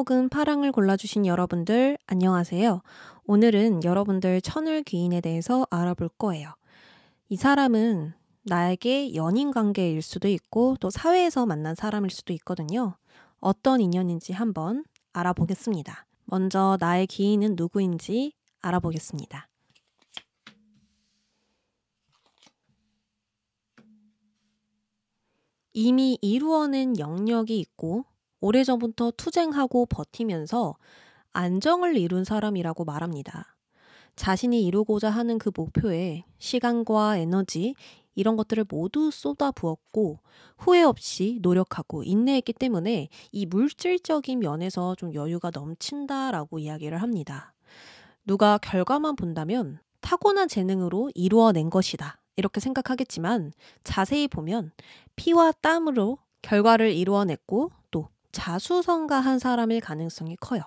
혹은 파랑을 골라주신 여러분들, 안녕하세요. 오늘은 여러분들 천을 귀인에 대해서 알아볼 거예요. 이 사람은 나에게 연인 관계일 수도 있고 또 사회에서 만난 사람일 수도 있거든요. 어떤 인연인지 한번 알아보겠습니다. 먼저 나의 귀인은 누구인지 알아보겠습니다. 이미 이루어낸 영역이 있고 오래전부터 투쟁하고 버티면서 안정을 이룬 사람이라고 말합니다. 자신이 이루고자 하는 그 목표에 시간과 에너지, 이런 것들을 모두 쏟아부었고 후회 없이 노력하고 인내했기 때문에 이 물질적인 면에서 좀 여유가 넘친다라고 이야기를 합니다. 누가 결과만 본다면 타고난 재능으로 이루어낸 것이다. 이렇게 생각하겠지만 자세히 보면 피와 땀으로 결과를 이루어냈고 자수성가한 사람일 가능성이 커요.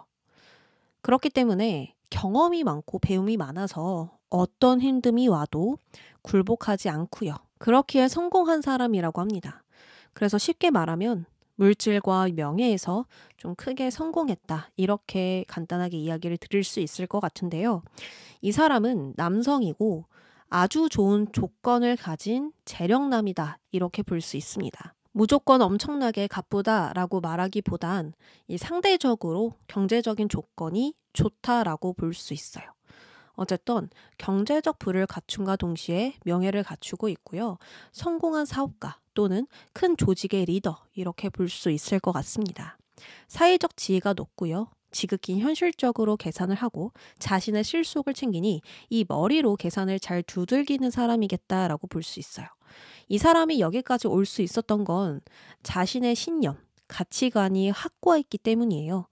그렇기 때문에 경험이 많고 배움이 많아서 어떤 힘듦이 와도 굴복하지 않고요. 그렇기에 성공한 사람이라고 합니다. 그래서 쉽게 말하면 물질과 명예에서 좀 크게 성공했다. 이렇게 간단하게 이야기를 드릴 수 있을 것 같은데요. 이 사람은 남성이고 아주 좋은 조건을 가진 재력남이다. 이렇게 볼 수 있습니다. 무조건 엄청나게 가쁘다라고 말하기보단 이 상대적으로 경제적인 조건이 좋다라고 볼 수 있어요. 어쨌든 경제적 부를 갖춤과 동시에 명예를 갖추고 있고요. 성공한 사업가 또는 큰 조직의 리더 이렇게 볼 수 있을 것 같습니다. 사회적 지위가 높고요. 지극히 현실적으로 계산을 하고 자신의 실속을 챙기니 이 머리로 계산을 잘 두들기는 사람이겠다라고 볼 수 있어요. 이 사람이 여기까지 올 수 있었던 건 자신의 신념, 가치관이 확고했기 때문이에요.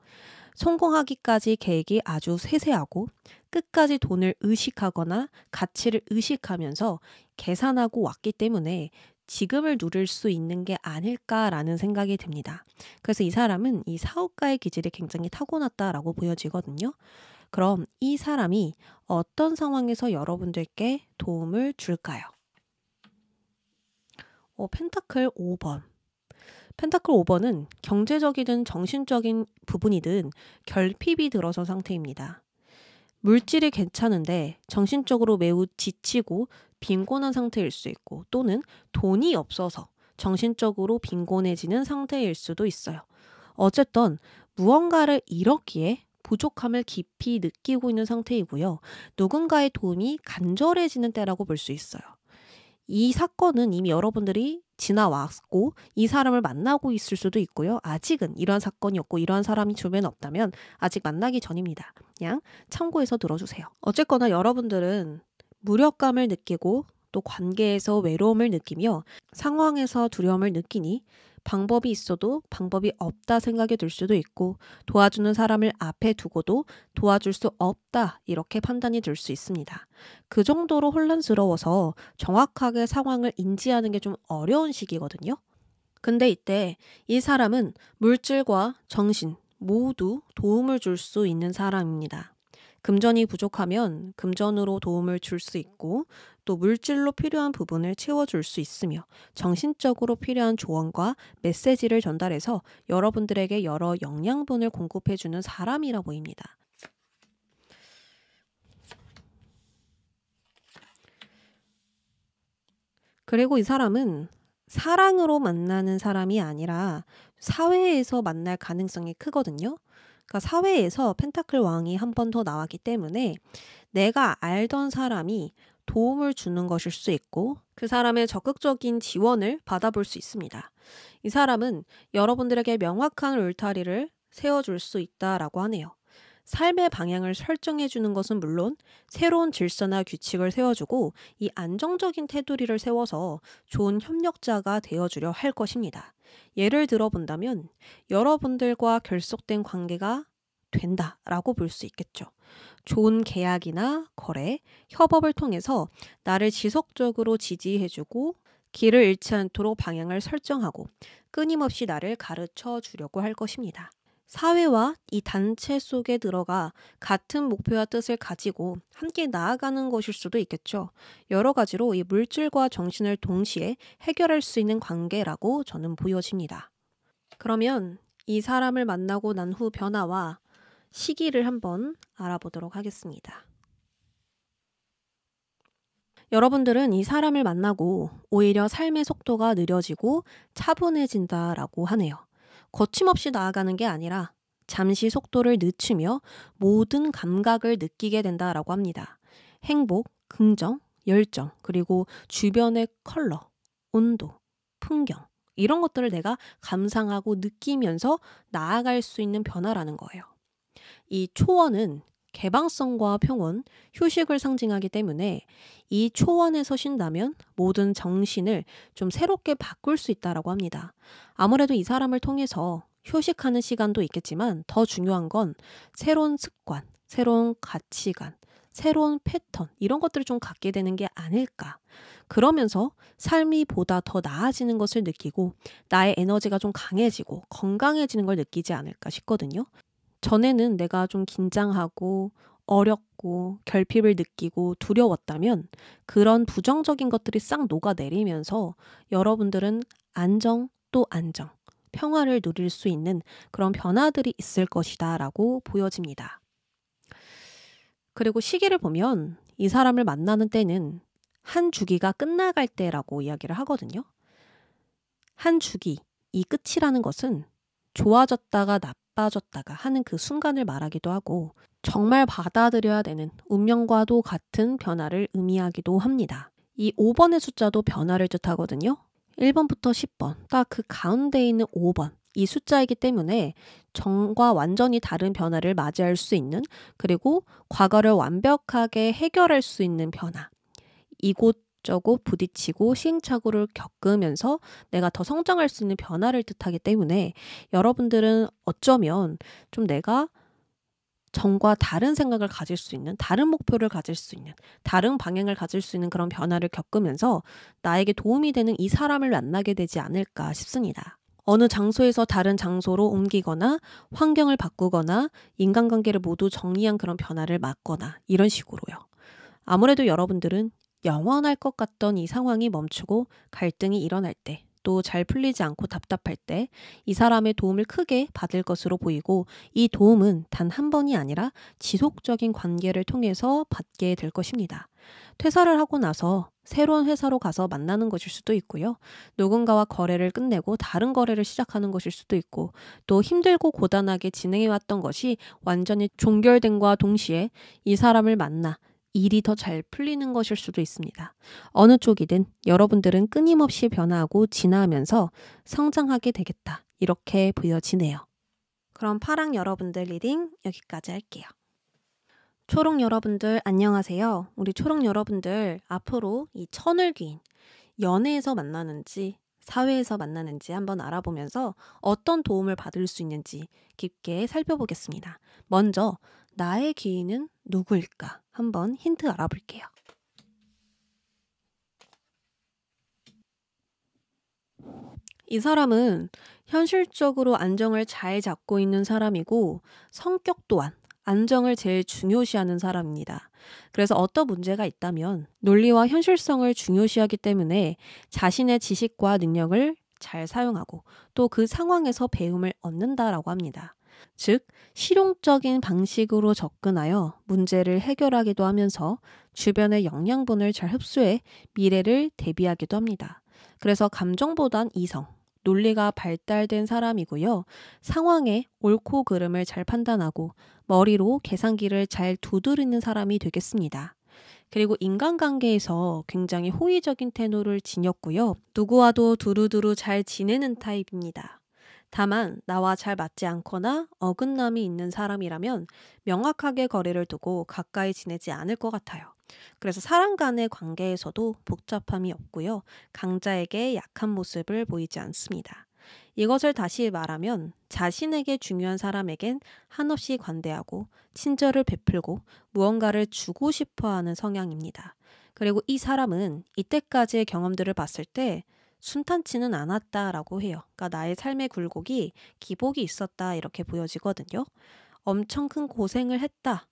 성공하기까지 계획이 아주 세세하고 끝까지 돈을 의식하거나 가치를 의식하면서 계산하고 왔기 때문에 지금을 누릴 수 있는 게 아닐까라는 생각이 듭니다. 그래서 이 사람은 이 사업가의 기질이 굉장히 타고났다라고 보여지거든요. 그럼 이 사람이 어떤 상황에서 여러분들께 도움을 줄까요? 어, 펜타클 5번. 펜타클 5번은 경제적이든 정신적인 부분이든 결핍이 들어선 상태입니다. 물질이 괜찮은데 정신적으로 매우 지치고 빈곤한 상태일 수 있고 또는 돈이 없어서 정신적으로 빈곤해지는 상태일 수도 있어요. 어쨌든 무언가를 잃었기에 부족함을 깊이 느끼고 있는 상태이고요. 누군가의 도움이 간절해지는 때라고 볼 수 있어요. 이 사건은 이미 여러분들이 지나왔고 이 사람을 만나고 있을 수도 있고요. 아직은 이러한 사건이없고 이러한 사람이 주변에 없다면 아직 만나기 전입니다. 그냥 참고해서 들어주세요. 어쨌거나 여러분들은 무력감을 느끼고 또 관계에서 외로움을 느끼며 상황에서 두려움을 느끼니 방법이 있어도 방법이 없다 생각이 들 수도 있고 도와주는 사람을 앞에 두고도 도와줄 수 없다 이렇게 판단이 들 수 있습니다. 그 정도로 혼란스러워서 정확하게 상황을 인지하는 게 좀 어려운 시기거든요. 근데 이때 이 사람은 물질과 정신 모두 도움을 줄 수 있는 사람입니다. 금전이 부족하면 금전으로 도움을 줄 수 있고 또 물질로 필요한 부분을 채워줄 수 있으며 정신적으로 필요한 조언과 메시지를 전달해서 여러분들에게 여러 영양분을 공급해주는 사람이라 보입니다. 그리고 이 사람은 사랑으로 만나는 사람이 아니라 사회에서 만날 가능성이 크거든요. 그러니까 사회에서 펜타클 왕이 한 번 더 나왔기 때문에 내가 알던 사람이 도움을 주는 것일 수 있고 그 사람의 적극적인 지원을 받아볼 수 있습니다. 이 사람은 여러분들에게 명확한 울타리를 세워줄 수 있다라고 하네요. 삶의 방향을 설정해 주는 것은 물론 새로운 질서나 규칙을 세워주고 이 안정적인 테두리를 세워서 좋은 협력자가 되어주려 할 것입니다. 예를 들어 본다면 여러분들과 결속된 관계가 된다 라고 볼 수 있겠죠. 좋은 계약이나 거래, 협업을 통해서 나를 지속적으로 지지해주고 길을 잃지 않도록 방향을 설정하고 끊임없이 나를 가르쳐 주려고 할 것입니다. 사회와 이 단체 속에 들어가 같은 목표와 뜻을 가지고 함께 나아가는 것일 수도 있겠죠. 여러 가지로 이 물질과 정신을 동시에 해결할 수 있는 관계라고 저는 보여집니다. 그러면 이 사람을 만나고 난 후 변화와 시기를 한번 알아보도록 하겠습니다. 여러분들은 이 사람을 만나고 오히려 삶의 속도가 느려지고 차분해진다라고 하네요. 거침없이 나아가는 게 아니라 잠시 속도를 늦추며 모든 감각을 느끼게 된다라고 합니다. 행복, 긍정, 열정, 그리고 주변의 컬러, 온도, 풍경, 이런 것들을 내가 감상하고 느끼면서 나아갈 수 있는 변화라는 거예요. 이 초원은 개방성과 평온, 휴식을 상징하기 때문에 이 초원에서 쉰다면 모든 정신을 좀 새롭게 바꿀 수 있다라고 합니다. 아무래도 이 사람을 통해서 휴식하는 시간도 있겠지만 더 중요한 건 새로운 습관, 새로운 가치관, 새로운 패턴 이런 것들을 좀 갖게 되는 게 아닐까. 그러면서 삶이 보다 더 나아지는 것을 느끼고 나의 에너지가 좀 강해지고 건강해지는 걸 느끼지 않을까 싶거든요. 전에는 내가 좀 긴장하고 어렵고 결핍을 느끼고 두려웠다면 그런 부정적인 것들이 싹 녹아내리면서 여러분들은 안정 또 안정, 평화를 누릴 수 있는 그런 변화들이 있을 것이다 라고 보여집니다. 그리고 시기를 보면 이 사람을 만나는 때는 한 주기가 끝나갈 때라고 이야기를 하거든요. 한 주기, 이 끝이라는 것은 좋아졌다가 나빠 빠졌다가 하는 그 순간을 말하기도 하고 정말 받아들여야 되는 운명과도 같은 변화를 의미하기도 합니다. 이 5번의 숫자도 변화를 뜻하거든요. 1번부터 10번, 딱 그 가운데 있는 5번, 이 숫자이기 때문에 정과 완전히 다른 변화를 맞이할 수 있는, 그리고 과거를 완벽하게 해결할 수 있는 변화. 이곳 어고 부딪히고 시행착오를 겪으면서 내가 더 성장할 수 있는 변화를 뜻하기 때문에 여러분들은 어쩌면 좀 내가 정과 다른 생각을 가질 수 있는, 다른 목표를 가질 수 있는, 다른 방향을 가질 수 있는 그런 변화를 겪으면서 나에게 도움이 되는 이 사람을 만나게 되지 않을까 싶습니다. 어느 장소에서 다른 장소로 옮기거나 환경을 바꾸거나 인간관계를 모두 정리한 그런 변화를 맞거나 이런 식으로요. 아무래도 여러분들은 영원할 것 같던 이 상황이 멈추고 갈등이 일어날 때, 또 잘 풀리지 않고 답답할 때 이 사람의 도움을 크게 받을 것으로 보이고 이 도움은 단 한 번이 아니라 지속적인 관계를 통해서 받게 될 것입니다. 퇴사를 하고 나서 새로운 회사로 가서 만나는 것일 수도 있고요. 누군가와 거래를 끝내고 다른 거래를 시작하는 것일 수도 있고, 또 힘들고 고단하게 진행해왔던 것이 완전히 종결된과 동시에 이 사람을 만나 일이 더 잘 풀리는 것일 수도 있습니다. 어느 쪽이든 여러분들은 끊임없이 변화하고 진화하면서 성장하게 되겠다. 이렇게 보여지네요. 그럼 파랑 여러분들 리딩 여기까지 할게요. 초록 여러분들 안녕하세요. 우리 초록 여러분들 앞으로 이 천을귀인 연애에서 만나는지 사회에서 만나는지 한번 알아보면서 어떤 도움을 받을 수 있는지 깊게 살펴보겠습니다. 먼저 나의 귀인은 누구일까? 한번 힌트 알아볼게요. 이 사람은 현실적으로 안정을 잘 잡고 있는 사람이고 성격 또한 안정을 제일 중요시하는 사람입니다. 그래서 어떤 문제가 있다면 논리와 현실성을 중요시하기 때문에 자신의 지식과 능력을 잘 사용하고 또 그 상황에서 배움을 얻는다라고 합니다. 즉, 실용적인 방식으로 접근하여 문제를 해결하기도 하면서 주변의 영양분을 잘 흡수해 미래를 대비하기도 합니다. 그래서 감정보단 이성, 논리가 발달된 사람이고요. 상황의 옳고 그름을 잘 판단하고 머리로 계산기를 잘 두드리는 사람이 되겠습니다. 그리고 인간관계에서 굉장히 호의적인 태도를 지녔고요. 누구와도 두루두루 잘 지내는 타입입니다. 다만 나와 잘 맞지 않거나 어긋남이 있는 사람이라면 명확하게 거리를 두고 가까이 지내지 않을 것 같아요. 그래서 사람 간의 관계에서도 복잡함이 없고요. 강자에게 약한 모습을 보이지 않습니다. 이것을 다시 말하면 자신에게 중요한 사람에겐 한없이 관대하고 친절을 베풀고 무언가를 주고 싶어 하는 성향입니다. 그리고 이 사람은 이때까지의 경험들을 봤을 때 순탄치는 않았다라고 해요. 그러니까 나의 삶의 굴곡이 기복이 있었다 이렇게 보여지거든요. 엄청 큰 고생을 했다.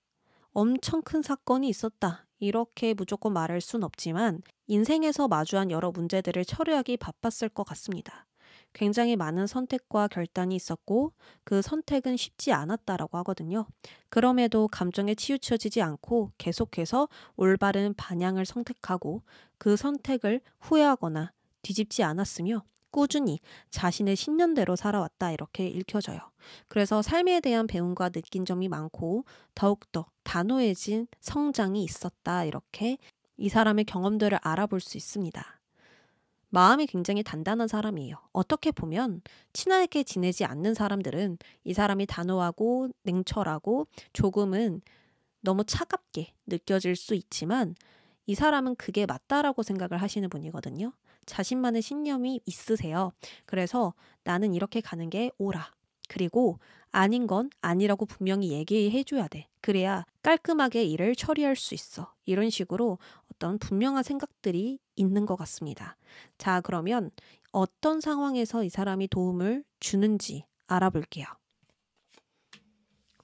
엄청 큰 사건이 있었다. 이렇게 무조건 말할 순 없지만 인생에서 마주한 여러 문제들을 처리하기 바빴을 것 같습니다. 굉장히 많은 선택과 결단이 있었고 그 선택은 쉽지 않았다라고 하거든요. 그럼에도 감정에 치우쳐지지 않고 계속해서 올바른 반향을 선택하고 그 선택을 후회하거나 뒤집지 않았으며 꾸준히 자신의 신년대로 살아왔다 이렇게 읽혀져요. 그래서 삶에 대한 배움과 느낀 점이 많고 더욱더 단호해진 성장이 있었다 이렇게 이 사람의 경험들을 알아볼 수 있습니다. 마음이 굉장히 단단한 사람이에요. 어떻게 보면 친하게 지내지 않는 사람들은 이 사람이 단호하고 냉철하고 조금은 너무 차갑게 느껴질 수 있지만 이 사람은 그게 맞다라고 생각을 하시는 분이거든요. 자신만의 신념이 있으세요. 그래서 나는 이렇게 가는 게 오라. 그리고 아닌 건 아니라고 분명히 얘기해줘야 돼. 그래야 깔끔하게 일을 처리할 수 있어. 이런 식으로 어떤 분명한 생각들이 있는 것 같습니다. 자, 그러면 어떤 상황에서 이 사람이 도움을 주는지 알아볼게요.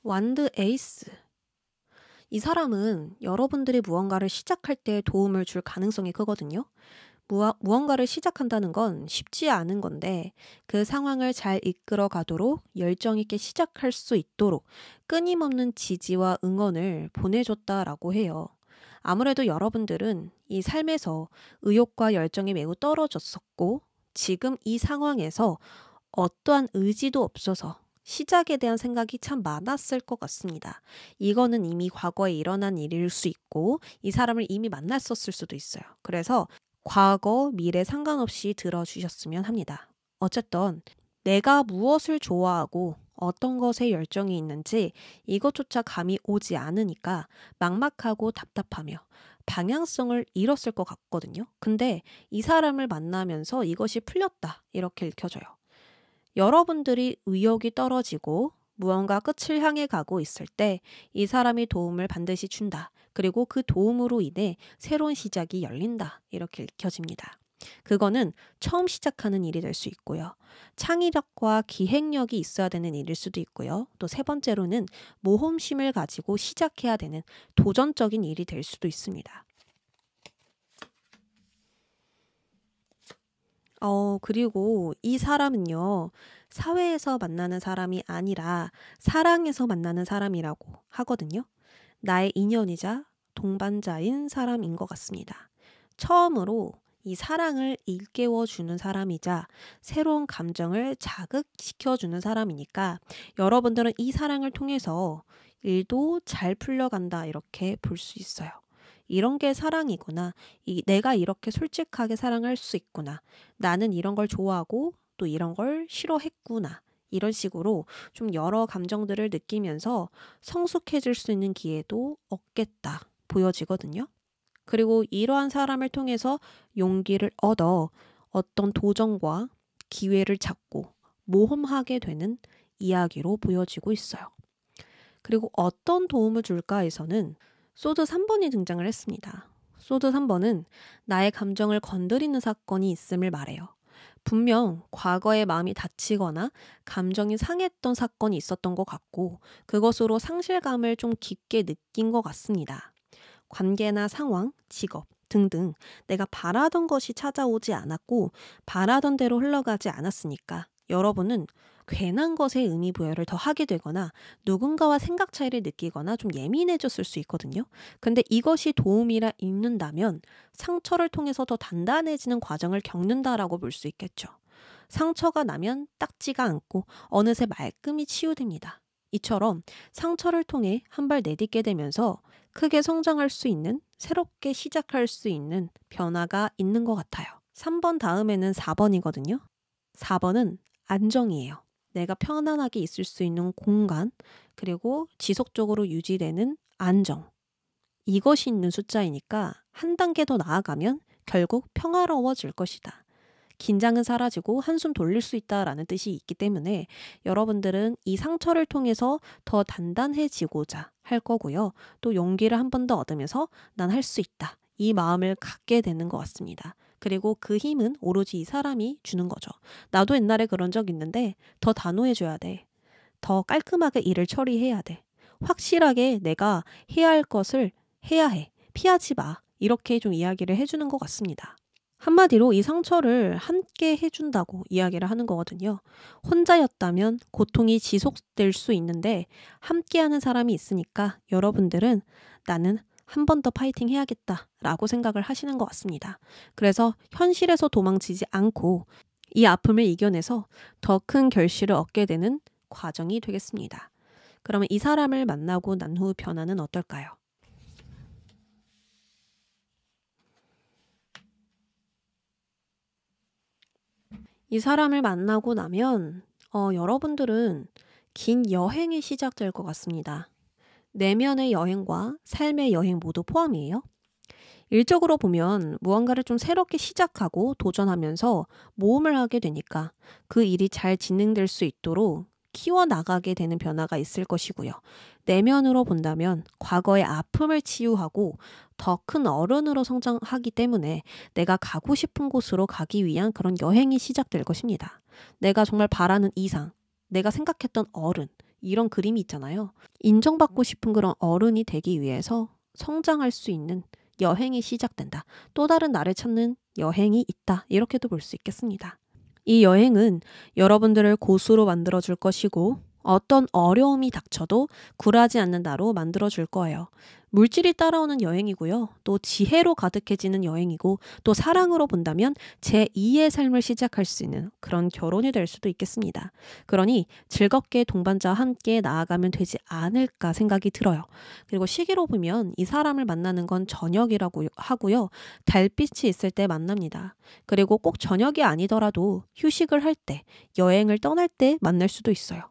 완드 에이스. 이 사람은 여러분들이 무언가를 시작할 때 도움을 줄 가능성이 크거든요. 무언가를 시작한다는 건 쉽지 않은 건데 그 상황을 잘 이끌어 가도록 열정 있게 시작할 수 있도록 끊임없는 지지와 응원을 보내줬다라고 해요. 아무래도 여러분들은 이 삶에서 의욕과 열정이 매우 떨어졌었고 지금 이 상황에서 어떠한 의지도 없어서 시작에 대한 생각이 참 많았을 것 같습니다. 이거는 이미 과거에 일어난 일일 수 있고 이 사람을 이미 만났었을 수도 있어요. 그래서 과거, 미래 상관없이 들어주셨으면 합니다. 어쨌든 내가 무엇을 좋아하고 어떤 것에 열정이 있는지 이것조차 감이 오지 않으니까 막막하고 답답하며 방향성을 잃었을 것 같거든요. 근데 이 사람을 만나면서 이것이 풀렸다. 이렇게 읽혀져요. 여러분들이 의욕이 떨어지고 무언가 끝을 향해 가고 있을 때 이 사람이 도움을 반드시 준다. 그리고 그 도움으로 인해 새로운 시작이 열린다. 이렇게 읽혀집니다. 그거는 처음 시작하는 일이 될 수 있고요. 창의력과 기획력이 있어야 되는 일일 수도 있고요. 또 세 번째로는 모험심을 가지고 시작해야 되는 도전적인 일이 될 수도 있습니다. 어, 그리고 이 사람은요, 사회에서 만나는 사람이 아니라 사랑에서 만나는 사람이라고 하거든요. 나의 인연이자 동반자인 사람인 것 같습니다. 처음으로 이 사랑을 일깨워주는 사람이자 새로운 감정을 자극시켜주는 사람이니까 여러분들은 이 사랑을 통해서 일도 잘 풀려간다 이렇게 볼 수 있어요. 이런 게 사랑이구나. 이, 내가 이렇게 솔직하게 사랑할 수 있구나. 나는 이런 걸 좋아하고 또 이런 걸 싫어했구나. 이런 식으로 좀 여러 감정들을 느끼면서 성숙해질 수 있는 기회도 얻겠다 보여지거든요. 그리고 이러한 사람을 통해서 용기를 얻어 어떤 도전과 기회를 찾고 모험하게 되는 이야기로 보여지고 있어요. 그리고 어떤 도움을 줄까에서는 소드 3번이 등장을 했습니다. 소드 3번은 나의 감정을 건드리는 사건이 있음을 말해요. 분명 과거에 마음이 다치거나 감정이 상했던 사건이 있었던 것 같고 그것으로 상실감을 좀 깊게 느낀 것 같습니다. 관계나 상황, 직업, 등등 내가 바라던 것이 찾아오지 않았고 바라던 대로 흘러가지 않았으니까 여러분은 괜한 것에 의미 부여를 더 하게 되거나 누군가와 생각 차이를 느끼거나 좀 예민해졌을 수 있거든요. 근데 이것이 도움이라 읽는다면 상처를 통해서 더 단단해지는 과정을 겪는다라고 볼 수 있겠죠. 상처가 나면 딱지가 않고 어느새 말끔히 치유됩니다. 이처럼 상처를 통해 한 발 내딛게 되면서 크게 성장할 수 있는, 새롭게 시작할 수 있는 변화가 있는 것 같아요. 3번 다음에는 4번이거든요. 4번은 안정이에요. 내가 편안하게 있을 수 있는 공간, 그리고 지속적으로 유지되는 안정. 이것이 있는 숫자이니까 한 단계 더 나아가면 결국 평화로워질 것이다. 긴장은 사라지고 한숨 돌릴 수 있다라는 뜻이 있기 때문에 여러분들은 이 상처를 통해서 더 단단해지고자 할 거고요. 또 용기를 한 번 더 얻으면서 난 할 수 있다. 이 마음을 갖게 되는 것 같습니다. 그리고 그 힘은 오로지 이 사람이 주는 거죠. 나도 옛날에 그런 적 있는데 더 단호해줘야 돼. 더 깔끔하게 일을 처리해야 돼. 확실하게 내가 해야 할 것을 해야 해. 피하지 마. 이렇게 좀 이야기를 해주는 것 같습니다. 한마디로 이 상처를 함께 해준다고 이야기를 하는 거거든요. 혼자였다면 고통이 지속될 수 있는데 함께하는 사람이 있으니까 여러분들은 나는 한번더 파이팅 해야겠다라고 생각을 하시는 것 같습니다. 그래서 현실에서 도망치지 않고 이 아픔을 이겨내서 더 큰 결실을 얻게 되는 과정이 되겠습니다. 그러면 이 사람을 만나고 난 후 변화는 어떨까요? 이 사람을 만나고 나면 어, 여러분들은 긴 여행이 시작될 것 같습니다. 내면의 여행과 삶의 여행 모두 포함이에요. 일적으로 보면 무언가를 좀 새롭게 시작하고 도전하면서 모험을 하게 되니까 그 일이 잘 진행될 수 있도록 키워나가게 되는 변화가 있을 것이고요. 내면으로 본다면 과거의 아픔을 치유하고 더 큰 어른으로 성장하기 때문에 내가 가고 싶은 곳으로 가기 위한 그런 여행이 시작될 것입니다. 내가 정말 바라는 이상, 내가 생각했던 어른, 이런 그림이 있잖아요. 인정받고 싶은 그런 어른이 되기 위해서 성장할 수 있는 여행이 시작된다. 또 다른 나를 찾는 여행이 있다. 이렇게도 볼 수 있겠습니다. 이 여행은 여러분들을 고수로 만들어줄 것이고, 어떤 어려움이 닥쳐도 굴하지 않는다로 만들어줄 거예요. 물질이 따라오는 여행이고요. 또 지혜로 가득해지는 여행이고 또 사랑으로 본다면 제2의 삶을 시작할 수 있는 그런 결혼이 될 수도 있겠습니다. 그러니 즐겁게 동반자와 함께 나아가면 되지 않을까 생각이 들어요. 그리고 시기로 보면 이 사람을 만나는 건 저녁이라고 하고요. 달빛이 있을 때 만납니다. 그리고 꼭 저녁이 아니더라도 휴식을 할 때, 여행을 떠날 때 만날 수도 있어요.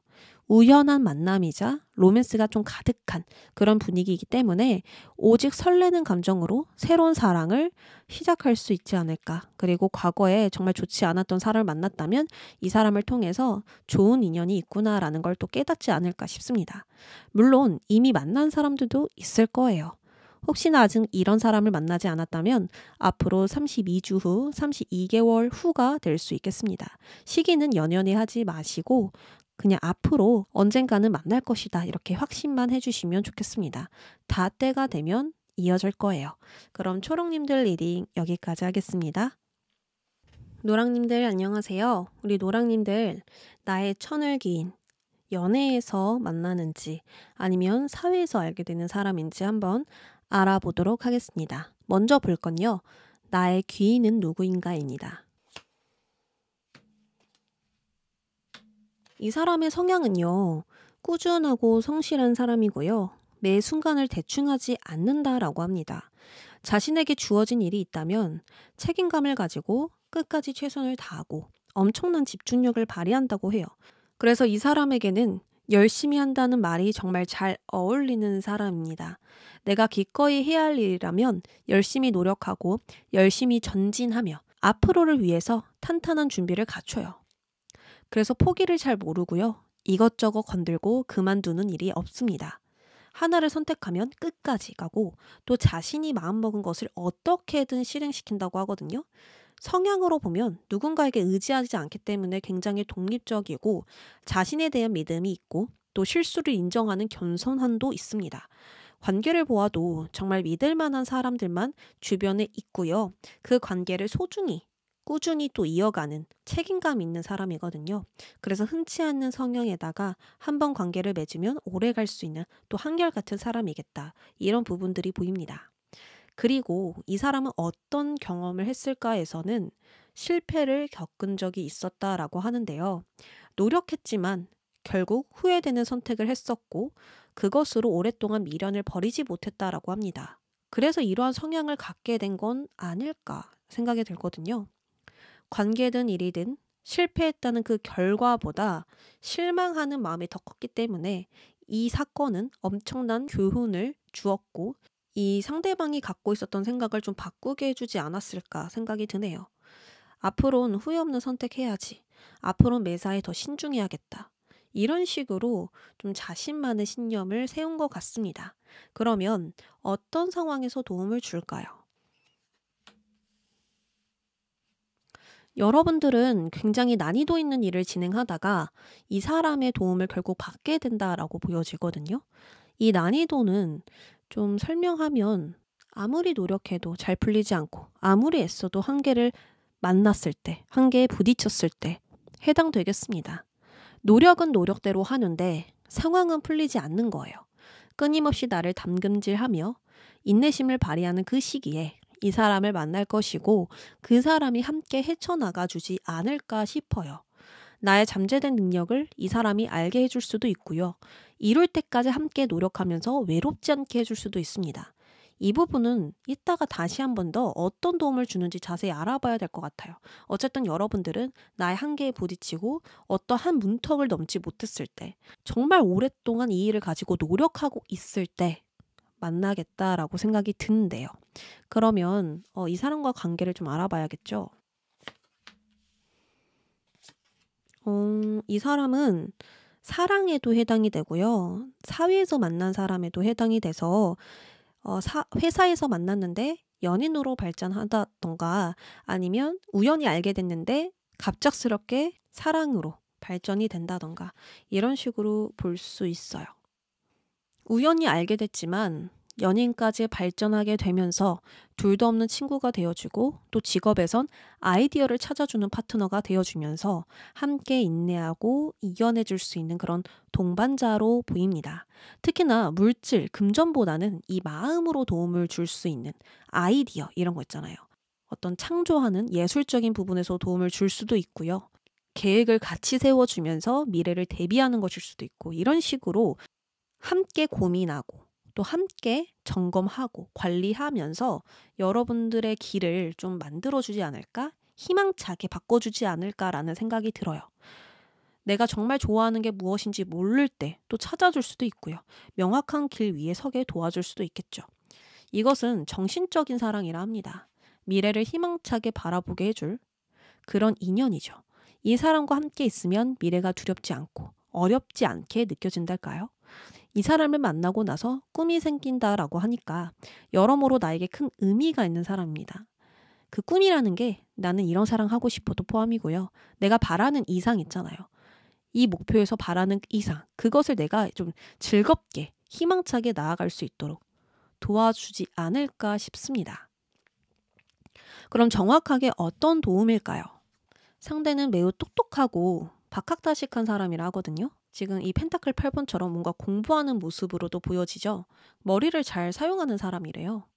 우연한 만남이자 로맨스가 좀 가득한 그런 분위기이기 때문에 오직 설레는 감정으로 새로운 사랑을 시작할 수 있지 않을까. 그리고 과거에 정말 좋지 않았던 사람을 만났다면 이 사람을 통해서 좋은 인연이 있구나라는 걸 또 깨닫지 않을까 싶습니다. 물론 이미 만난 사람들도 있을 거예요. 혹시나 아직 이런 사람을 만나지 않았다면 앞으로 32주 후, 32개월 후가 될 수 있겠습니다. 시기는 연연히 하지 마시고 그냥 앞으로 언젠가는 만날 것이다. 이렇게 확신만 해주시면 좋겠습니다. 다 때가 되면 이어질 거예요. 그럼 초록님들 리딩 여기까지 하겠습니다. 노랑님들 안녕하세요. 우리 노랑님들 나의 천을 기인 연애에서 만나는지 아니면 사회에서 알게 되는 사람인지 한번 알아보도록 하겠습니다. 먼저 볼 건요. 나의 귀인은 누구인가입니다. 이 사람의 성향은요, 꾸준하고 성실한 사람이고요, 매 순간을 대충하지 않는다라고 합니다. 자신에게 주어진 일이 있다면 책임감을 가지고 끝까지 최선을 다하고 엄청난 집중력을 발휘한다고 해요. 그래서 이 사람에게는 열심히 한다는 말이 정말 잘 어울리는 사람입니다. 내가 기꺼이 해야 할 일이라면 열심히 노력하고 열심히 전진하며 앞으로를 위해서 탄탄한 준비를 갖춰요. 그래서 포기를 잘 모르고요. 이것저것 건들고 그만두는 일이 없습니다. 하나를 선택하면 끝까지 가고 또 자신이 마음먹은 것을 어떻게든 실행시킨다고 하거든요. 성향으로 보면 누군가에게 의지하지 않기 때문에 굉장히 독립적이고 자신에 대한 믿음이 있고 또 실수를 인정하는 겸손함도 있습니다. 관계를 보아도 정말 믿을 만한 사람들만 주변에 있고요. 그 관계를 소중히 꾸준히 또 이어가는 책임감 있는 사람이거든요. 그래서 흔치 않는 성향에다가 한 번 관계를 맺으면 오래 갈 수 있는 또 한결같은 사람이겠다. 이런 부분들이 보입니다. 그리고 이 사람은 어떤 경험을 했을까에서는 실패를 겪은 적이 있었다라고 하는데요. 노력했지만 결국 후회되는 선택을 했었고 그것으로 오랫동안 미련을 버리지 못했다라고 합니다. 그래서 이러한 성향을 갖게 된 건 아닐까 생각이 들거든요. 관계든 일이든 실패했다는 그 결과보다 실망하는 마음이 더 컸기 때문에 이 사건은 엄청난 교훈을 주었고 이 상대방이 갖고 있었던 생각을 좀 바꾸게 해주지 않았을까 생각이 드네요. 앞으로는 후회 없는 선택해야지. 앞으로는 매사에 더 신중해야겠다. 이런 식으로 좀 자신만의 신념을 세운 것 같습니다. 그러면 어떤 상황에서 도움을 줄까요? 여러분들은 굉장히 난이도 있는 일을 진행하다가 이 사람의 도움을 결국 받게 된다라고 보여지거든요. 이 난이도는 좀 설명하면 아무리 노력해도 잘 풀리지 않고 아무리 애써도 한계를 만났을 때, 한계에 부딪혔을 때 해당되겠습니다. 노력은 노력대로 하는데 상황은 풀리지 않는 거예요. 끊임없이 나를 담금질하며 인내심을 발휘하는 그 시기에 이 사람을 만날 것이고 그 사람이 함께 헤쳐나가 주지 않을까 싶어요. 나의 잠재된 능력을 이 사람이 알게 해줄 수도 있고요. 이룰 때까지 함께 노력하면서 외롭지 않게 해줄 수도 있습니다. 이 부분은 이따가 다시 한 번 더 어떤 도움을 주는지 자세히 알아봐야 될 것 같아요. 어쨌든 여러분들은 나의 한계에 부딪히고 어떠한 문턱을 넘지 못했을 때, 정말 오랫동안 이 일을 가지고 노력하고 있을 때, 만나겠다라고 생각이 든대요. 그러면 어, 이 사람과 관계를 좀 알아봐야겠죠. 음, 이 사람은 사랑에도 해당이 되고요. 사회에서 만난 사람에도 해당이 돼서 어, 사, 회사에서 만났는데 연인으로 발전하다던가 아니면 우연히 알게 됐는데 갑작스럽게 사랑으로 발전이 된다던가 이런 식으로 볼 수 있어요. 우연히 알게 됐지만 연인까지 발전하게 되면서 둘도 없는 친구가 되어주고 또 직업에선 아이디어를 찾아주는 파트너가 되어주면서 함께 인내하고 이겨내줄 수 있는 그런 동반자로 보입니다. 특히나 물질, 금전보다는 이 마음으로 도움을 줄 수 있는 아이디어 이런 거 있잖아요. 어떤 창조하는 예술적인 부분에서 도움을 줄 수도 있고요. 계획을 같이 세워주면서 미래를 대비하는 것일 수도 있고 이런 식으로 함께 고민하고 또 함께 점검하고 관리하면서 여러분들의 길을 좀 만들어주지 않을까? 희망차게 바꿔주지 않을까라는 생각이 들어요. 내가 정말 좋아하는 게 무엇인지 모를 때 또 찾아줄 수도 있고요. 명확한 길 위에 서게 도와줄 수도 있겠죠. 이것은 정신적인 사랑이라 합니다. 미래를 희망차게 바라보게 해줄 그런 인연이죠. 이 사람과 함께 있으면 미래가 두렵지 않고 어렵지 않게 느껴진달까요? 이 사람을 만나고 나서 꿈이 생긴다라고 하니까 여러모로 나에게 큰 의미가 있는 사람입니다. 그 꿈이라는 게 나는 이런 사랑하고 싶어도 포함이고요. 내가 바라는 이상 있잖아요. 이 목표에서 바라는 이상, 그것을 내가 좀 즐겁게, 희망차게 나아갈 수 있도록 도와주지 않을까 싶습니다. 그럼 정확하게 어떤 도움일까요? 상대는 매우 똑똑하고 박학다식한 사람이라 하거든요. 지금 이 펜타클 8번처럼 뭔가 공부하는 모습으로도 보여지죠. 머리를 잘 사용하는 사람이래요.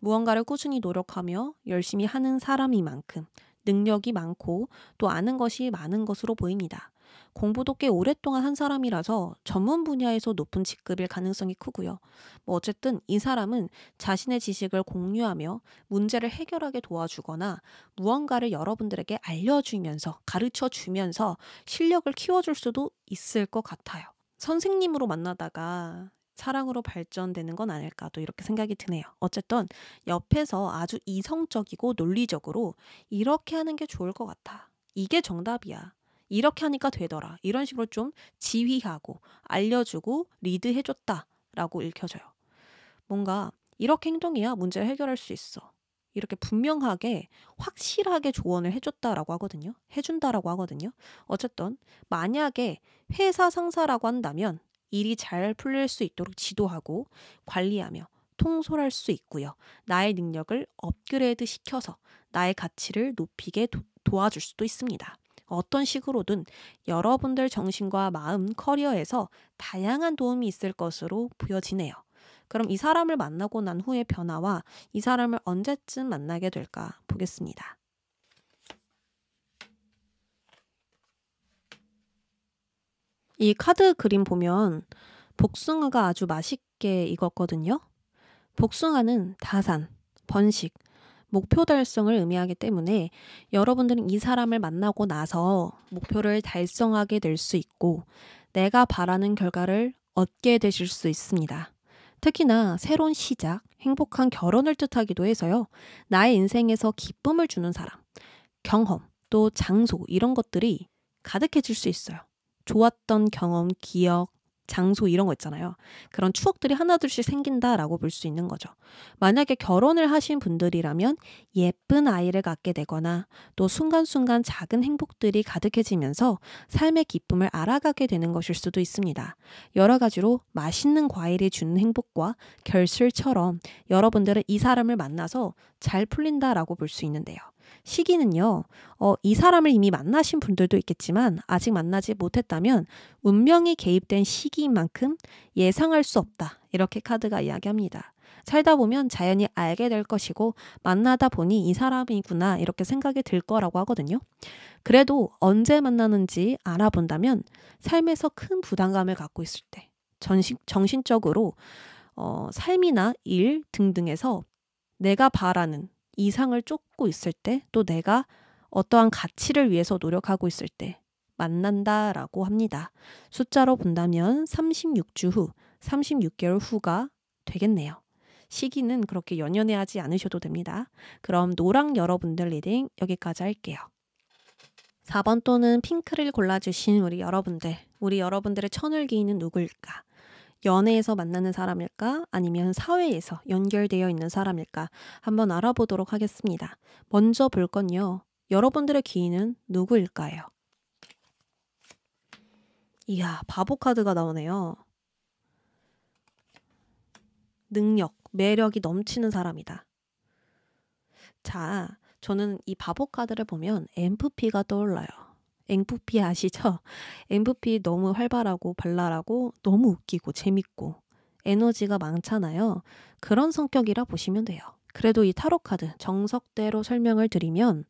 무언가를 꾸준히 노력하며 열심히 하는 사람이만큼 능력이 많고 또 아는 것이 많은 것으로 보입니다. 공부도 꽤 오랫동안 한 사람이라서 전문 분야에서 높은 직급일 가능성이 크고요. 뭐 어쨌든 이 사람은 자신의 지식을 공유하며 문제를 해결하게 도와주거나 무언가를 여러분들에게 알려주면서 가르쳐 주면서 실력을 키워줄 수도 있을 것 같아요. 선생님으로 만나다가 사랑으로 발전되는 건 아닐까도 이렇게 생각이 드네요. 어쨌든 옆에서 아주 이성적이고 논리적으로 이렇게 하는 게 좋을 것 같아. 이게 정답이야. 이렇게 하니까 되더라. 이런 식으로 좀 지휘하고 알려주고 리드해줬다라고 읽혀져요. 뭔가 이렇게 행동해야 문제를 해결할 수 있어. 이렇게 분명하게 확실하게 조언을 해줬다라고 하거든요. 해준다라고 하거든요. 어쨌든 만약에 회사 상사라고 한다면 일이 잘 풀릴 수 있도록 지도하고 관리하며 통솔할 수 있고요. 나의 능력을 업그레이드 시켜서 나의 가치를 높이게 도, 도와줄 수도 있습니다. 어떤 식으로든 여러분들 정신과 마음, 커리어에서 다양한 도움이 있을 것으로 보여지네요. 그럼 이 사람을 만나고 난 후의 변화와 이 사람을 언제쯤 만나게 될까 보겠습니다. 이 카드 그림 보면 복숭아가 아주 맛있게 익었거든요. 복숭아는 다산, 번식, 목표 달성을 의미하기 때문에 여러분들은 이 사람을 만나고 나서 목표를 달성하게 될 수 있고 내가 바라는 결과를 얻게 되실 수 있습니다. 특히나 새로운 시작, 행복한 결혼을 뜻하기도 해서요. 나의 인생에서 기쁨을 주는 사람, 경험, 또 장소 이런 것들이 가득해질 수 있어요. 좋았던 경험, 기억, 장소 이런 거 있잖아요. 그런 추억들이 하나둘씩 생긴다라고 볼 수 있는 거죠. 만약에 결혼을 하신 분들이라면 예쁜 아이를 갖게 되거나 또 순간순간 작은 행복들이 가득해지면서 삶의 기쁨을 알아가게 되는 것일 수도 있습니다. 여러 가지로 맛있는 과일이 주는 행복과 결실처럼 여러분들은 이 사람을 만나서 잘 풀린다라고 볼 수 있는데요. 시기는요, 어, 이 사람을 이미 만나신 분들도 있겠지만 아직 만나지 못했다면 운명이 개입된 시기인 만큼 예상할 수 없다. 이렇게 카드가 이야기합니다. 살다 보면 자연히 알게 될 것이고 만나다 보니 이 사람이구나 이렇게 생각이 들 거라고 하거든요. 그래도 언제 만나는지 알아본다면 삶에서 큰 부담감을 갖고 있을 때전신 정신적으로 어, 삶이나 일 등등에서 내가 바라는 이상을 쫓고 있을 때 또 내가 어떠한 가치를 위해서 노력하고 있을 때 만난다라고 합니다. 숫자로 본다면 36주 후, 36개월 후가 되겠네요. 시기는 그렇게 연연해 하지 않으셔도 됩니다. 그럼 노랑 여러분들 리딩 여기까지 할게요. 4번 또는 핑크를 골라주신 우리 여러분들, 우리 여러분들의 천을기인은 누구일까? 연애에서 만나는 사람일까? 아니면 사회에서 연결되어 있는 사람일까? 한번 알아보도록 하겠습니다. 먼저 볼 건요. 여러분들의 귀인은 누구일까요? 이야, 바보 카드가 나오네요. 능력, 매력이 넘치는 사람이다. 자, 저는 이 바보 카드를 보면 m 프피가 떠올라요. 앵부피 아시죠? 앵부피 너무 활발하고 발랄하고 너무 웃기고 재밌고 에너지가 많잖아요. 그런 성격이라 보시면 돼요. 그래도 이 타로카드 정석대로 설명을 드리면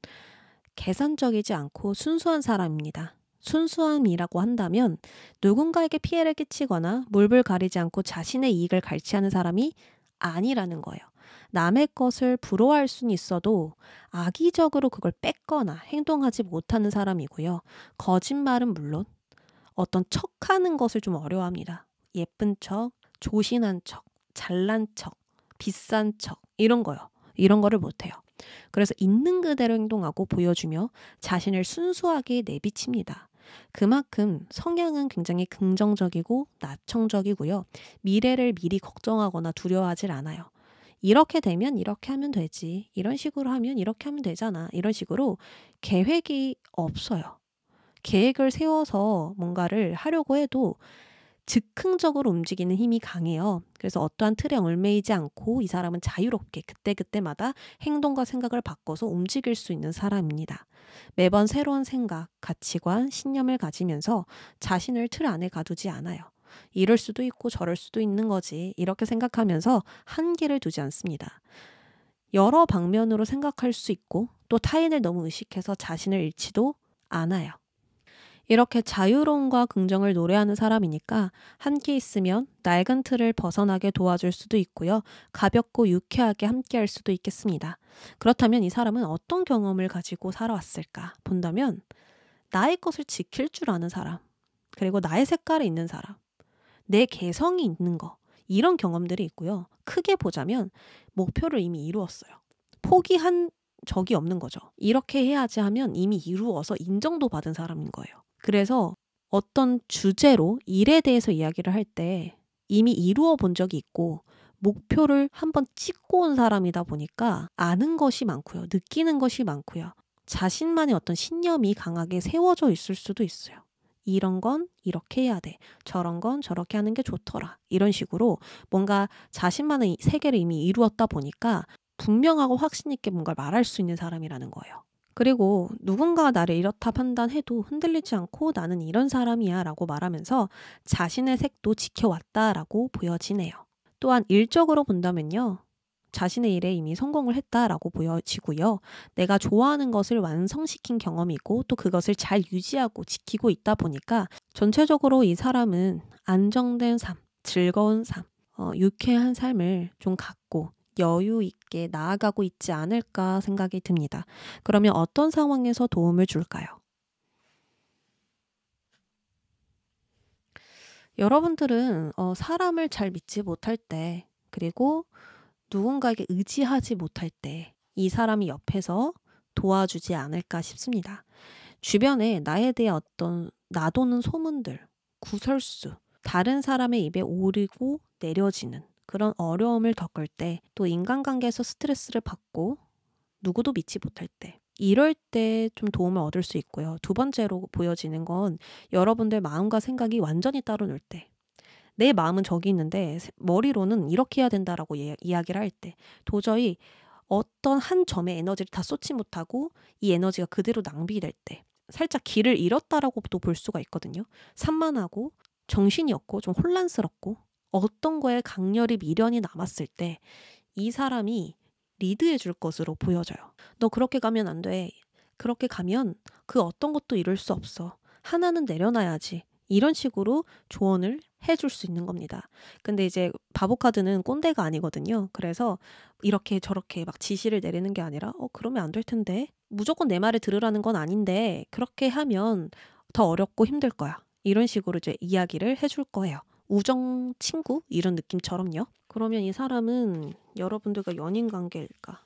계산적이지 않고 순수한 사람입니다. 순수함이라고 한다면 누군가에게 피해를 끼치거나 물불 가리지 않고 자신의 이익을 갈취하는 사람이 아니라는 거예요. 남의 것을 부러워할 수는 있어도 악의적으로 그걸 뺏거나 행동하지 못하는 사람이고요. 거짓말은 물론 어떤 척하는 것을 좀 어려워합니다. 예쁜 척, 조신한 척, 잘난 척, 비싼 척 이런 거요. 이런 거를 못해요. 그래서 있는 그대로 행동하고 보여주며 자신을 순수하게 내비칩니다. 그만큼 성향은 굉장히 긍정적이고 나청적이고요. 미래를 미리 걱정하거나 두려워하지 않아요. 이렇게 되면 이렇게 하면 되지. 이런 식으로 하면 이렇게 하면 되잖아. 이런 식으로 계획이 없어요. 계획을 세워서 뭔가를 하려고 해도 즉흥적으로 움직이는 힘이 강해요. 그래서 어떠한 틀에 얽매이지 않고 이 사람은 자유롭게 그때그때마다 행동과 생각을 바꿔서 움직일 수 있는 사람입니다. 매번 새로운 생각, 가치관, 신념을 가지면서 자신을 틀 안에 가두지 않아요. 이럴 수도 있고 저럴 수도 있는 거지. 이렇게 생각하면서 한계를 두지 않습니다. 여러 방면으로 생각할 수 있고 또 타인을 너무 의식해서 자신을 잃지도 않아요. 이렇게 자유로움과 긍정을 노래하는 사람이니까 함께 있으면 낡은 틀을 벗어나게 도와줄 수도 있고요. 가볍고 유쾌하게 함께 할 수도 있겠습니다. 그렇다면 이 사람은 어떤 경험을 가지고 살아왔을까? 본다면 나의 것을 지킬 줄 아는 사람, 그리고 나의 색깔이 있는 사람, 내 개성이 있는 거 이런 경험들이 있고요. 크게 보자면 목표를 이미 이루었어요. 포기한 적이 없는 거죠. 이렇게 해야지 하면 이미 이루어서 인정도 받은 사람인 거예요. 그래서 어떤 주제로 일에 대해서 이야기를 할 때 이미 이루어 본 적이 있고 목표를 한번 찍고 온 사람이다 보니까 아는 것이 많고요. 느끼는 것이 많고요. 자신만의 어떤 신념이 강하게 세워져 있을 수도 있어요. 이런 건 이렇게 해야 돼. 저런 건 저렇게 하는 게 좋더라. 이런 식으로 뭔가 자신만의 세계를 이미 이루었다 보니까 분명하고 확신 있게 뭔가를 말할 수 있는 사람이라는 거예요. 그리고 누군가 나를 이렇다 판단해도 흔들리지 않고 나는 이런 사람이야 라고 말하면서 자신의 색도 지켜왔다라고 보여지네요. 또한 일적으로 본다면요. 자신의 일에 이미 성공을 했다라고 보여지고요. 내가 좋아하는 것을 완성시킨 경험이고 또 그것을 잘 유지하고 지키고 있다 보니까 전체적으로 이 사람은 안정된 삶, 즐거운 삶, 어, 유쾌한 삶을 좀 갖고 여유 있게 나아가고 있지 않을까 생각이 듭니다. 그러면 어떤 상황에서 도움을 줄까요? 여러분들은 어, 사람을 잘 믿지 못할 때, 그리고 누군가에게 의지하지 못할 때 이 사람이 옆에서 도와주지 않을까 싶습니다. 주변에 나에 대해 어떤 나도는 소문들, 구설수, 다른 사람의 입에 오르고 내려지는 그런 어려움을 겪을 때, 또 인간관계에서 스트레스를 받고 누구도 믿지 못할 때, 이럴 때 좀 도움을 얻을 수 있고요. 두 번째로 보여지는 건 여러분들 마음과 생각이 완전히 따로 놀 때, 내 마음은 저기 있는데 머리로는 이렇게 해야 된다라고 예, 이야기를 할 때 도저히 어떤 한점에 에너지를 다 쏟지 못하고 이 에너지가 그대로 낭비될 때 살짝 길을 잃었다라고도 볼 수가 있거든요. 산만하고 정신이 없고 좀 혼란스럽고 어떤 거에 강렬히 미련이 남았을 때 이 사람이 리드해 줄 것으로 보여져요. 너 그렇게 가면 안 돼. 그렇게 가면 그 어떤 것도 이룰 수 없어. 하나는 내려놔야지. 이런 식으로 조언을 해줄 수 있는 겁니다. 근데 이제 바보카드는 꼰대가 아니거든요. 그래서 이렇게 저렇게 막 지시를 내리는 게 아니라, 어, 그러면 안 될 텐데. 무조건 내 말을 들으라는 건 아닌데, 그렇게 하면 더 어렵고 힘들 거야. 이런 식으로 이제 이야기를 해줄 거예요. 우정 친구? 이런 느낌처럼요. 그러면 이 사람은 여러분들과 연인 관계일까?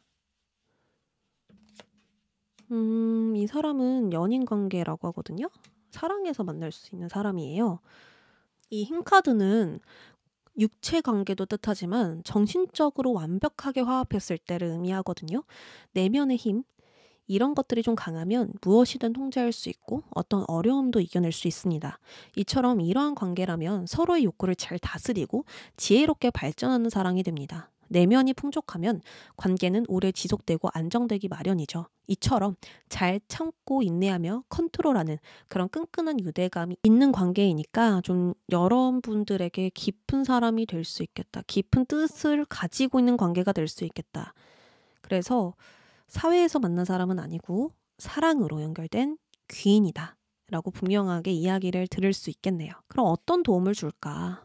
음, 이 사람은 연인 관계라고 하거든요. 사랑해서 만날 수 있는 사람이에요. 이 힘카드는 육체 관계도 뜻하지만 정신적으로 완벽하게 화합했을 때를 의미하거든요. 내면의 힘, 이런 것들이 좀 강하면 무엇이든 통제할 수 있고 어떤 어려움도 이겨낼 수 있습니다. 이처럼 이러한 관계라면 서로의 욕구를 잘 다스리고 지혜롭게 발전하는 사랑이 됩니다. 내면이 풍족하면 관계는 오래 지속되고 안정되기 마련이죠. 이처럼 잘 참고 인내하며 컨트롤하는 그런 끈끈한 유대감이 있는 관계이니까 좀 여러분들에게 깊은 사람이 될 수 있겠다. 깊은 뜻을 가지고 있는 관계가 될 수 있겠다. 그래서 사회에서 만난 사람은 아니고 사랑으로 연결된 귀인이다. 라고 분명하게 이야기를 들을 수 있겠네요. 그럼 어떤 도움을 줄까?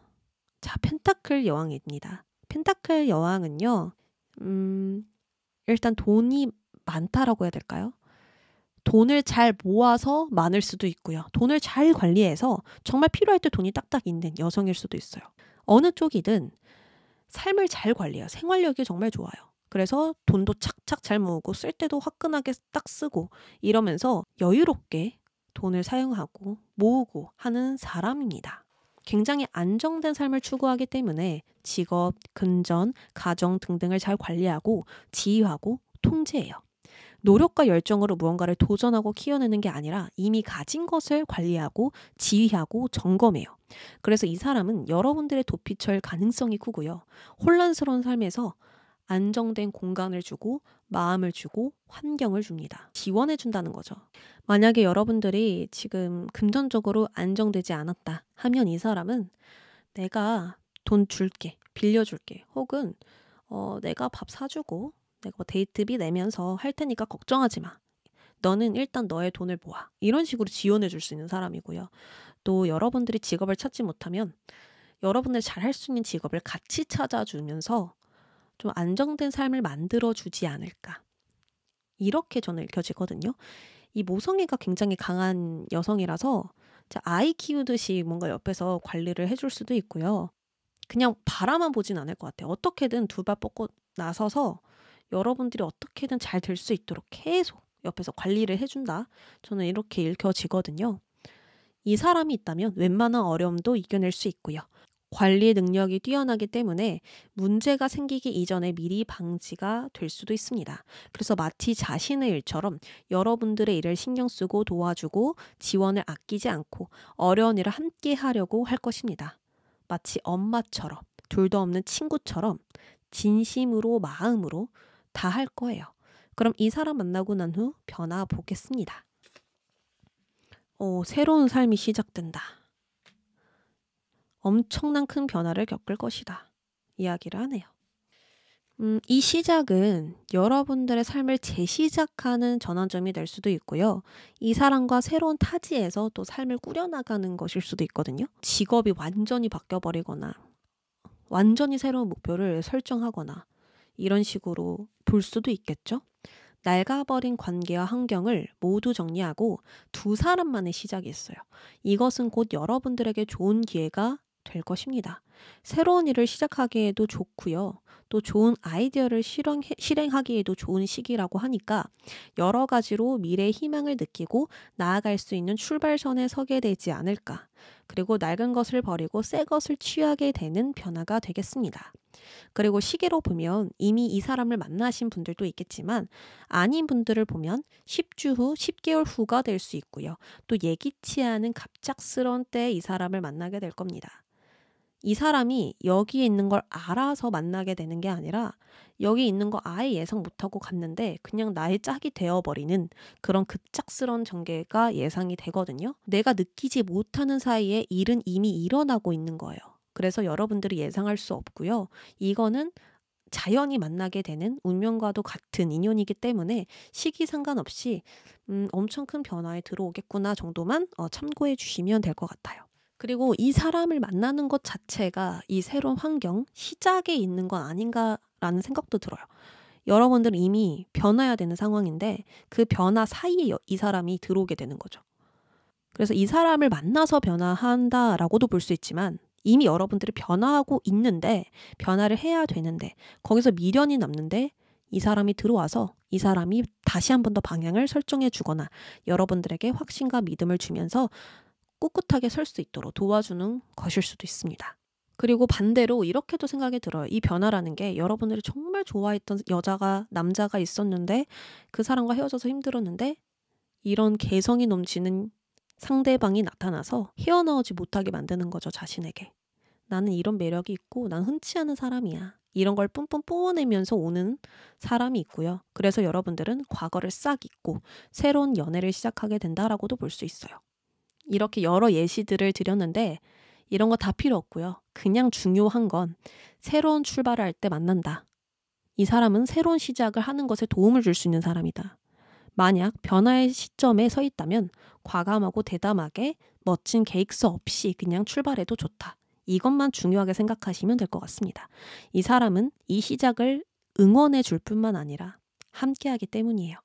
자, 펜타클 여왕입니다. 펜타클 여왕은요, 음, 일단 돈이 많다라고 해야 될까요? 돈을 잘 모아서 많을 수도 있고요. 돈을 잘 관리해서 정말 필요할 때 돈이 딱딱 있는 여성일 수도 있어요. 어느 쪽이든 삶을 잘 관리해요. 생활력이 정말 좋아요. 그래서 돈도 착착 잘 모으고 쓸 때도 화끈하게 딱 쓰고 이러면서 여유롭게 돈을 사용하고 모으고 하는 사람입니다. 굉장히 안정된 삶을 추구하기 때문에 직업, 근전 가정 등등을 잘 관리하고 지휘하고 통제해요. 노력과 열정으로 무언가를 도전하고 키워내는 게 아니라 이미 가진 것을 관리하고 지휘하고 점검해요. 그래서 이 사람은 여러분들의 도피처일 가능성이 크고요. 혼란스러운 삶에서 안정된 공간을 주고 마음을 주고 환경을 줍니다. 지원해 준다는 거죠. 만약에 여러분들이 지금 금전적으로 안정되지 않았다 하면 이 사람은 내가 돈 줄게, 빌려줄게, 혹은 어, 내가 밥 사주고 내가 뭐 데이트비 내면서 할 테니까 걱정하지 마. 너는 일단 너의 돈을 모아. 이런 식으로 지원해 줄 수 있는 사람이고요. 또 여러분들이 직업을 찾지 못하면 여러분들 잘할 수 있는 직업을 같이 찾아주면서 좀 안정된 삶을 만들어 주지 않을까. 이렇게 저는 읽혀지거든요. 이 모성애가 굉장히 강한 여성이라서 아이 키우듯이 뭔가 옆에서 관리를 해줄 수도 있고요. 그냥 바라만 보진 않을 것 같아요. 어떻게든 두바 뻗고 나서서 여러분들이 어떻게든 잘 될 수 있도록 계속 옆에서 관리를 해준다. 저는 이렇게 읽혀지거든요. 이 사람이 있다면 웬만한 어려움도 이겨낼 수 있고요. 관리 능력이 뛰어나기 때문에 문제가 생기기 이전에 미리 방지가 될 수도 있습니다. 그래서 마치 자신의 일처럼 여러분들의 일을 신경 쓰고 도와주고 지원을 아끼지 않고 어려운 일을 함께 하려고 할 것입니다. 마치 엄마처럼 둘도 없는 친구처럼 진심으로 마음으로 다 할 거예요. 그럼 이 사람 만나고 난 후 변화 보겠습니다. 오, 어, 새로운 삶이 시작된다. 엄청난 큰 변화를 겪을 것이다. 이야기를 하네요. 음, 이 시작은 여러분들의 삶을 재시작하는 전환점이 될 수도 있고요. 이 사람과 새로운 타지에서 또 삶을 꾸려나가는 것일 수도 있거든요. 직업이 완전히 바뀌어버리거나, 완전히 새로운 목표를 설정하거나, 이런 식으로 볼 수도 있겠죠. 낡아버린 관계와 환경을 모두 정리하고 두 사람만의 시작이 있어요. 이것은 곧 여러분들에게 좋은 기회가 될 것입니다. 새로운 일을 시작하기에도 좋고요. 또 좋은 아이디어를 실행, 실행하기에도 좋은 시기라고 하니까 여러 가지로 미래의 희망을 느끼고 나아갈 수 있는 출발선에 서게 되지 않을까. 그리고 낡은 것을 버리고 새 것을 취하게 되는 변화가 되겠습니다. 그리고 시계로 보면 이미 이 사람을 만나신 분들도 있겠지만 아닌 분들을 보면 10주 후, 10개월 후가 될 수 있고요. 또 예기치 않은 갑작스러운 때 이 사람을 만나게 될 겁니다. 이 사람이 여기에 있는 걸 알아서 만나게 되는 게 아니라 여기 있는 거 아예 예상 못하고 갔는데 그냥 나의 짝이 되어버리는 그런 급작스러운 전개가 예상이 되거든요. 내가 느끼지 못하는 사이에 일은 이미 일어나고 있는 거예요. 그래서 여러분들이 예상할 수 없고요. 이거는 자연히 만나게 되는 운명과도 같은 인연이기 때문에 시기 상관없이 음, 엄청 큰 변화에 들어오겠구나 정도만 어, 참고해 주시면 될 것 같아요. 그리고 이 사람을 만나는 것 자체가 이 새로운 환경 시작에 있는 건 아닌가라는 생각도 들어요. 여러분들 이미 변해야 되는 상황인데 그 변화 사이에 이 사람이 들어오게 되는 거죠. 그래서 이 사람을 만나서 변화한다라고도 볼 수 있지만 이미 여러분들이 변화하고 있는데 변화를 해야 되는데 거기서 미련이 남는데 이 사람이 들어와서 이 사람이 다시 한 번 더 방향을 설정해 주거나 여러분들에게 확신과 믿음을 주면서 꿋꿋하게 설 수 있도록 도와주는 것일 수도 있습니다. 그리고 반대로 이렇게도 생각이 들어요. 이 변화라는 게 여러분들이 정말 좋아했던 여자가, 남자가 있었는데 그 사람과 헤어져서 힘들었는데 이런 개성이 넘치는 상대방이 나타나서 헤어나오지 못하게 만드는 거죠, 자신에게. 나는 이런 매력이 있고 난 흔치 않은 사람이야. 이런 걸 뿜뿜 뿜어내면서 오는 사람이 있고요. 그래서 여러분들은 과거를 싹 잊고 새로운 연애를 시작하게 된다라고도 볼 수 있어요. 이렇게 여러 예시들을 드렸는데 이런 거 다 필요 없고요. 그냥 중요한 건 새로운 출발을 할 때 만난다. 이 사람은 새로운 시작을 하는 것에 도움을 줄 수 있는 사람이다. 만약 변화의 시점에 서 있다면 과감하고 대담하게 멋진 계획서 없이 그냥 출발해도 좋다. 이것만 중요하게 생각하시면 될 것 같습니다. 이 사람은 이 시작을 응원해 줄 뿐만 아니라 함께 하기 때문이에요.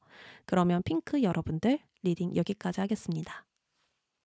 그러면 핑크 여러분들 리딩 여기까지 하겠습니다.